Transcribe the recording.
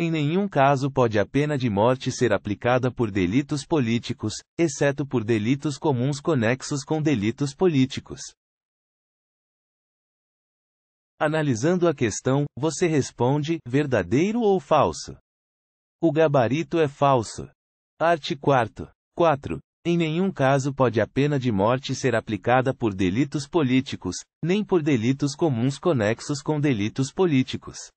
Em nenhum caso pode a pena de morte ser aplicada por delitos políticos, exceto por delitos comuns conexos com delitos políticos. Analisando a questão, você responde: verdadeiro ou falso? O gabarito é falso. Art. 4. 4. Em nenhum caso pode a pena de morte ser aplicada por delitos políticos, nem por delitos comuns conexos com delitos políticos.